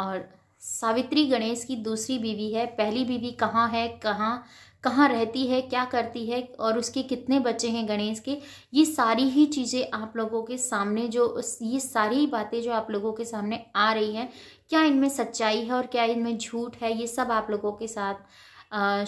और सावित्री गणेश की दूसरी बीवी है पहली बीवी कहाँ है कहाँ कहाँ रहती है क्या करती है और उसके कितने बच्चे हैं गणेश के ये सारी ही चीज़ें आप लोगों के सामने जो ये सारी बातें जो आप लोगों के सामने आ रही हैं क्या इनमें सच्चाई है और क्या इनमें झूठ है ये सब आप लोगों के साथ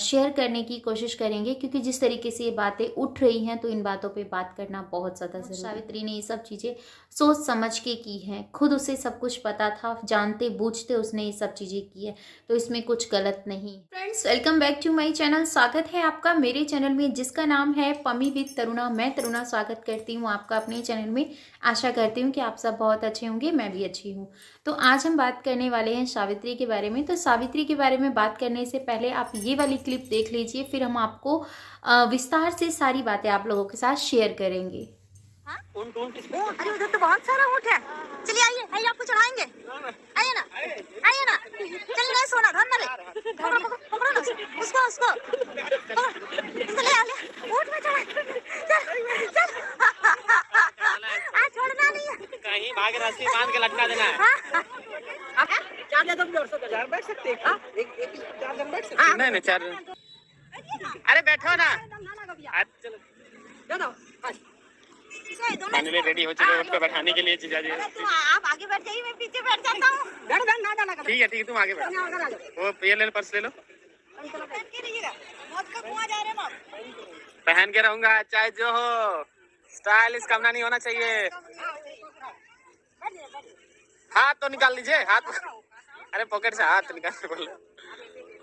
शेयर करने की कोशिश करेंगे क्योंकि जिस तरीके से ये बातें उठ रही हैं तो इन बातों पे बात करना बहुत ज़्यादा जरूरी सावित्री ने ये सब चीज़ें सोच समझ के की हैं खुद उसे सब कुछ पता था जानते बूझते उसने ये सब चीज़ें की है तो इसमें कुछ गलत नहीं friends welcome back to my channel स्वागत है आपका मेरे चैनल में जिसका नाम है पमी विद तरुणा मैं तरुणा स्वागत करती हूँ आपका अपने चैनल में आशा करती हूँ कि आप सब बहुत अच्छे होंगे मैं भी अच्छी हूँ तो आज हम बात करने वाले हैं सावित्री के बारे में तो सावित्री के बारे में बात करने से पहले आप ये वाली क्लिप देख लीजिए फिर हम आपको विस्तार से सारी बातें आप लोगों के साथ शेयर करेंगे हाँ? अरे उधर तो बहुत सारा ऊँट है चलिए आइए आइए आपको चढ़ाएंगे आइए ना आइए ना चल गए सोना धन मरे उसको उसको ले ले ऊँट में चढ़ा चल चल आ छोड़ना नहीं है कहीं भाग रस्सी बांध के लटका देना है हाँ? हाँ? चार जन बैठ सकते हाँ। हैं एक एक चार जन अरे हाँ। बैठो ना चलो फाइनली रेडी हो चुके हैं उनको बैठाने के लिए चीजा जी आप आगे बैठ जाइए मैं पीछे बैठ जाता हूँ ना ठीक है ठीक है तुम आगे बैठो वो ये ले लो पर्स ले लो पहन के रहूंगा चाहे जो हो स्टाइल इस कमना नहीं होना चाहिए हाथ तो निकाल लीजिए हाथ अरे पॉकेट से हाथ निकाल के बोलो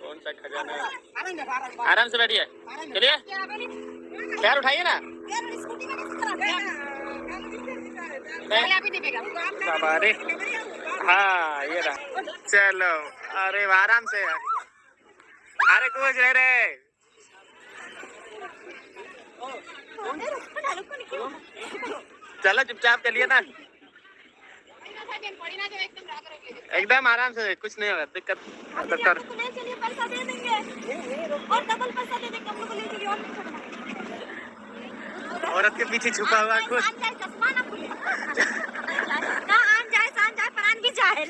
कौन सा खजाना है आराम से बैठिए चलिए पैर उठाइए ना हाँ ये रहा चलो अरे आराम से अरे कुछ रे चलो चुपचाप चलिए ना एकदम आराम से कुछ नहीं होगा दिक्कत डॉक्टर तो औरत के पीछे छुपा हुआ कुछ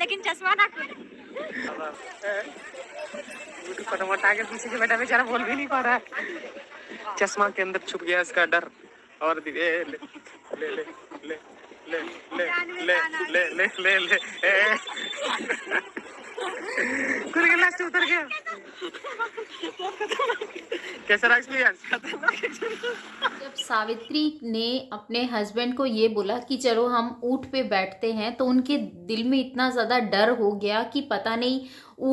लेकिन चश्मा ना फटमटा के पीछे से बैठा बेचारा बोल भी नहीं पा रहा है चश्मा के अंदर छुप गया इसका डर और ले ले ले ले le, le, le, le, le, le, le, le. कुरगला लास्ट उतर गया कैसा रहा एक्सपीरियंस जब सावित्री ने अपने हस्बैंड को ये बोला कि चलो हम ऊँट पे बैठते हैं तो उनके दिल में इतना ज़्यादा डर हो गया कि पता नहीं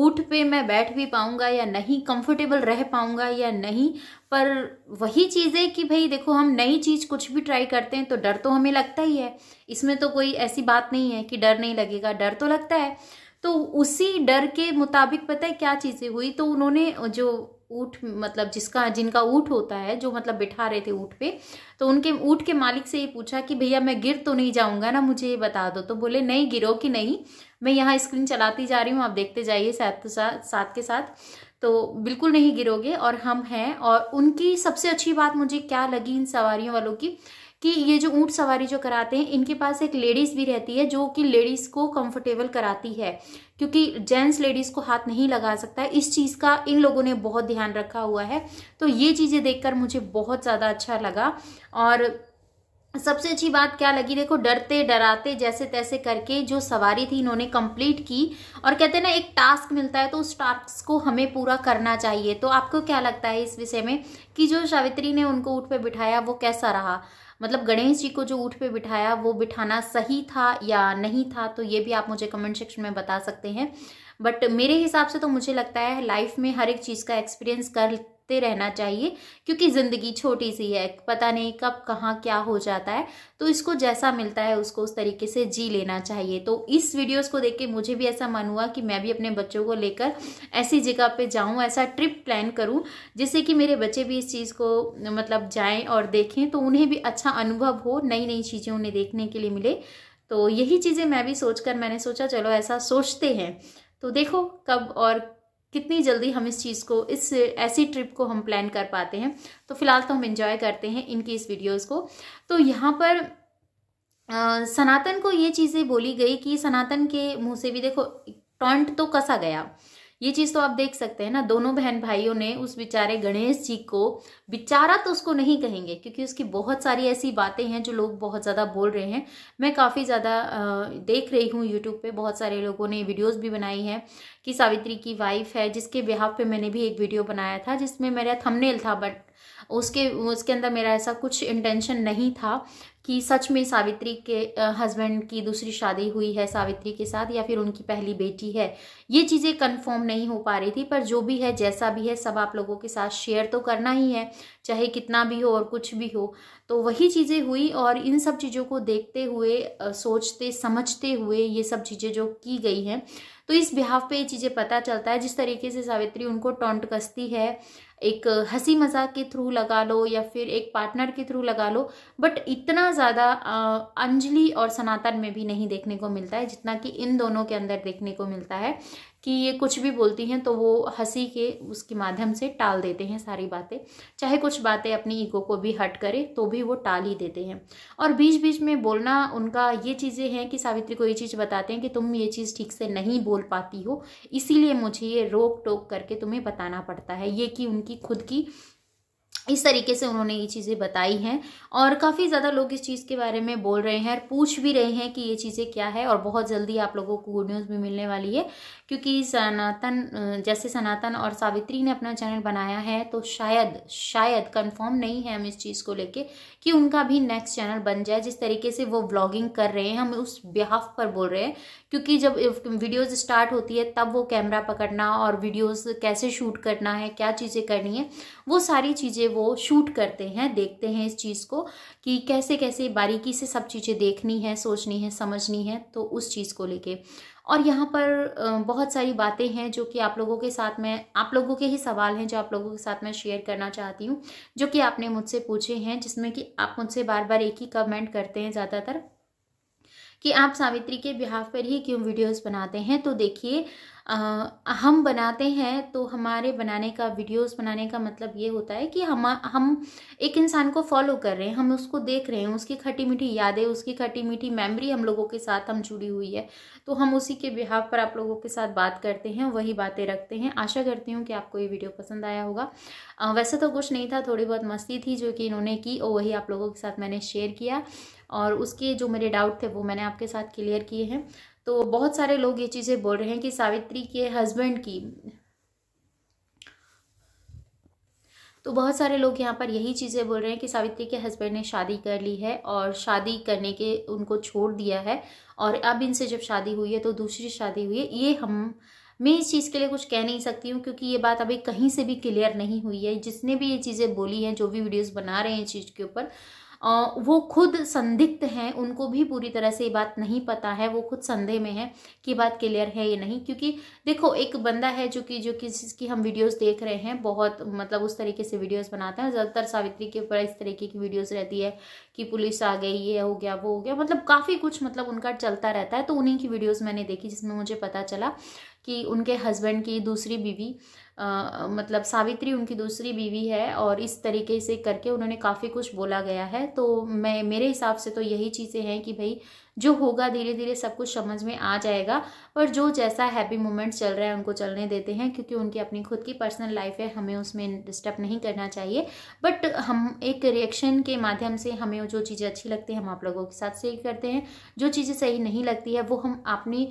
ऊँट पे मैं बैठ भी पाऊँगा या नहीं कंफर्टेबल रह पाऊँगा या नहीं पर वही चीज़ है कि भाई देखो हम नई चीज़ कुछ भी ट्राई करते हैं तो डर तो हमें लगता ही है इसमें तो कोई ऐसी बात नहीं है कि डर नहीं लगेगा डर तो लगता है तो उसी डर के मुताबिक पता है क्या चीज़ें हुई तो उन्होंने जो ऊँट मतलब जिसका जिनका ऊँट होता है जो मतलब बिठा रहे थे ऊँट पे तो उनके ऊँट के मालिक से ये पूछा कि भैया मैं गिर तो नहीं जाऊंगा ना मुझे ये बता दो तो बोले नहीं गिरो कि नहीं मैं यहाँ स्क्रीन चलाती जा रही हूँ आप देखते जाइए साथ साथ साथ के साथ तो बिल्कुल नहीं गिरोगे और हम हैं और उनकी सबसे अच्छी बात मुझे क्या लगी इन सवारियों वालों की कि ये जो ऊँट सवारी जो कराते हैं इनके पास एक लेडीज़ भी रहती है जो कि लेडीज़ को कंफर्टेबल कराती है क्योंकि जेंट्स लेडीज़ को हाथ नहीं लगा सकता है इस चीज़ का इन लोगों ने बहुत ध्यान रखा हुआ है तो ये चीज़ें देखकर मुझे बहुत ज़्यादा अच्छा लगा और सबसे अच्छी बात क्या लगी देखो डरते डराते जैसे तैसे करके जो सवारी थी इन्होंने कंप्लीट की और कहते हैं ना एक टास्क मिलता है तो उस टास्क को हमें पूरा करना चाहिए तो आपको क्या लगता है इस विषय में कि जो सावित्री ने उनको ऊँट पे बिठाया वो कैसा रहा मतलब गणेश जी को जो ऊँट पे बिठाया वो बिठाना सही था या नहीं था तो ये भी आप मुझे कमेंट सेक्शन में बता सकते हैं बट मेरे हिसाब से तो मुझे लगता है लाइफ में हर एक चीज़ का एक्सपीरियंस कर करते रहना चाहिए क्योंकि ज़िंदगी छोटी सी है पता नहीं कब कहाँ क्या हो जाता है तो इसको जैसा मिलता है उसको उस तरीके से जी लेना चाहिए तो इस वीडियोस को देख के मुझे भी ऐसा मन हुआ कि मैं भी अपने बच्चों को लेकर ऐसी जगह पे जाऊँ ऐसा ट्रिप प्लान करूँ जिससे कि मेरे बच्चे भी इस चीज़ को मतलब जाएँ और देखें तो उन्हें भी अच्छा अनुभव हो नई नई चीज़ें उन्हें देखने के लिए मिले तो यही चीज़ें मैं भी सोच मैंने सोचा चलो ऐसा सोचते हैं तो देखो कब और कितनी जल्दी हम इस चीज़ को इस ऐसी ट्रिप को हम प्लान कर पाते हैं तो फिलहाल तो हम इन्जॉय करते हैं इनकी इस वीडियोज़ को तो यहाँ पर आ, सनातन को ये चीज़ें बोली गई कि सनातन के मुँह से भी देखो टॉन्ट तो कसा गया ये चीज़ तो आप देख सकते हैं ना दोनों बहन भाइयों ने उस बेचारे गणेश जी को बेचारा तो उसको नहीं कहेंगे क्योंकि उसकी बहुत सारी ऐसी बातें हैं जो लोग बहुत ज़्यादा बोल रहे हैं मैं काफ़ी ज़्यादा देख रही हूँ यूट्यूब पर बहुत सारे लोगों ने वीडियोज़ भी बनाई हैं कि सावित्री की वाइफ है जिसके बिहाव पे मैंने भी एक वीडियो बनाया था जिसमें मेरा थमनेल था बट उसके उसके अंदर मेरा ऐसा कुछ इंटेंशन नहीं था कि सच में सावित्री के हस्बैंड की दूसरी शादी हुई है सावित्री के साथ या फिर उनकी पहली बेटी है ये चीज़ें कंफर्म नहीं हो पा रही थी पर जो भी है जैसा भी है सब आप लोगों के साथ शेयर तो करना ही है चाहे कितना भी हो और कुछ भी हो तो वही चीज़ें हुई और इन सब चीज़ों को देखते हुए सोचते समझते हुए ये सब चीज़ें जो की गई हैं तो इस बिहाव पे ये चीज़ें पता चलता है जिस तरीके से सावित्री उनको टोंट कसती है एक हंसी मजाक के थ्रू लगा लो या फिर एक पार्टनर के थ्रू लगा लो बट इतना ज़्यादा अंजलि और सनातन में भी नहीं देखने को मिलता है जितना कि इन दोनों के अंदर देखने को मिलता है कि ये कुछ भी बोलती हैं तो वो हंसी के उसके माध्यम से टाल देते हैं सारी बातें चाहे कुछ बातें अपनी ईगो को भी हट करे तो भी वो टाल ही देते हैं और बीच बीच में बोलना उनका ये चीज़ें हैं कि सावित्री को ये चीज़ बताते हैं कि तुम ये चीज़ ठीक से नहीं बोल पाती हो इसीलिए मुझे ये रोक टोक करके तुम्हें बताना पड़ता है ये कि उनकी खुद की इस तरीके से उन्होंने ये चीज़ें बताई हैं और काफ़ी ज़्यादा लोग इस चीज़ के बारे में बोल रहे हैं और पूछ भी रहे हैं कि ये चीज़ें क्या है और बहुत जल्दी आप लोगों को गुड न्यूज़ भी मिलने वाली है क्योंकि सनातन जैसे सनातन और सावित्री ने अपना चैनल बनाया है तो शायद शायद कंफर्म नहीं है हम इस चीज़ को लेकर कि उनका भी नेक्स्ट चैनल बन जाए जिस तरीके से वो ब्लॉगिंग कर रहे हैं हम उस बिहाफ पर बोल रहे हैं क्योंकि जब वीडियोज़ स्टार्ट होती है तब वो कैमरा पकड़ना और वीडियोज़ कैसे शूट करना है क्या चीज़ें करनी है वो सारी चीज़ें वो शूट करते हैं देखते हैं इस चीज़ को कि कैसे कैसे बारीकी से सब चीज़ें देखनी है सोचनी है समझनी है तो उस चीज़ को लेके और यहाँ पर बहुत सारी बातें हैं जो कि आप लोगों के साथ मैं आप लोगों के ही सवाल हैं जो आप लोगों के साथ मैं शेयर करना चाहती हूँ जो कि आपने मुझसे पूछे हैं जिसमें कि आप मुझसे बार बार एक ही कमेंट करते हैं ज़्यादातर कि आप सावित्री के बिहाफ पर ही क्यों वीडियोस बनाते हैं तो देखिए हम बनाते हैं तो हमारे बनाने का वीडियोस बनाने का मतलब ये होता है कि हम हम एक इंसान को फॉलो कर रहे हैं हम उसको देख रहे हैं उसकी खट्टी मीठी यादें उसकी खट्टी मीठी मेमोरी हम लोगों के साथ हम जुड़ी हुई है तो हम उसी के बिहाव पर आप लोगों के साथ बात करते हैं वही बातें रखते हैं आशा करती हूँ कि आपको ये वीडियो पसंद आया होगा आ, वैसे तो कुछ नहीं था थोड़ी बहुत मस्ती थी जो कि इन्होंने की और वही आप लोगों के साथ मैंने शेयर किया और उसके जो मेरे डाउट थे वो मैंने आपके साथ क्लियर किए हैं तो बहुत सारे लोग ये चीज़ें बोल रहे हैं कि सावित्री के हस्बैंड की तो बहुत सारे लोग यहाँ पर यही चीज़ें बोल रहे हैं कि सावित्री के हस्बैंड ने शादी कर ली है और शादी करने के उनको छोड़ दिया है और अब इनसे जब शादी हुई है तो दूसरी शादी हुई है ये हम मैं इस चीज़ के लिए कुछ कह नहीं सकती हूँ क्योंकि ये बात अभी कहीं से भी क्लियर नहीं हुई है जिसने भी ये चीज़ें बोली हैं जो भी वीडियोज बना रहे हैं इस चीज़ के ऊपर वो खुद संदिग्ध हैं उनको भी पूरी तरह से ये बात नहीं पता है वो खुद संदेह में है कि बात क्लियर है या नहीं क्योंकि देखो एक बंदा है जो कि जो कि जिसकी हम वीडियोस देख रहे हैं बहुत मतलब उस तरीके से वीडियोस बनाते हैं ज़्यादातर सावित्री के ऊपर इस तरीके की वीडियोस रहती है कि पुलिस आ गई ये हो गया वो हो गया मतलब काफ़ी कुछ मतलब उनका चलता रहता है तो उन्हीं की वीडियोज़ मैंने देखी जिसमें मुझे पता चला कि उनके हस्बैंड की दूसरी बीवी आ, मतलब सावित्री उनकी दूसरी बीवी है और इस तरीके से करके उन्होंने काफ़ी कुछ बोला गया है तो मैं मेरे हिसाब से तो यही चीज़ें हैं कि भाई जो होगा धीरे धीरे सब कुछ समझ में आ जाएगा पर जो जैसा हैप्पी मोमेंट्स चल रहा है उनको चलने देते हैं क्योंकि उनकी अपनी खुद की पर्सनल लाइफ है हमें उसमें डिस्टर्ब नहीं करना चाहिए बट हम एक रिएक्शन के माध्यम से हमें जो चीज़ें अच्छी लगती हैं हम आप लोगों के साथ शेयर करते हैं जो चीज़ें सही नहीं लगती है वो हम अपनी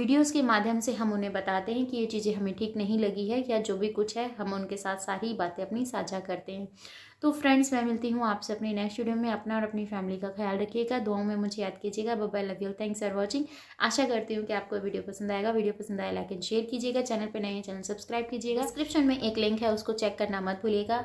वीडियोज़ के माध्यम से हम उन्हें बताते हैं कि ये चीज़ें हमें ठीक नहीं लगी है या जो भी कुछ है हम उनके साथ सारी बातें अपनी साझा करते हैं तो फ्रेंड्स मैं मिलती हूँ आपसे अपने नेक्स्ट वीडियो में अपना और अपनी फैमिली का ख्याल रखिएगा दुआओं में मुझे याद कीजिएगा बाबा love you thanks for watching आशा करती हूँ कि आपको वीडियो पसंद आएगा वीडियो पसंद आया लाइक एंड शेयर कीजिएगा चैनल पर नए चैनल सब्सक्राइब कीजिएगा डिस्क्रिप्शन में एक लिंक है उसको चेक करना मत भूलिएगा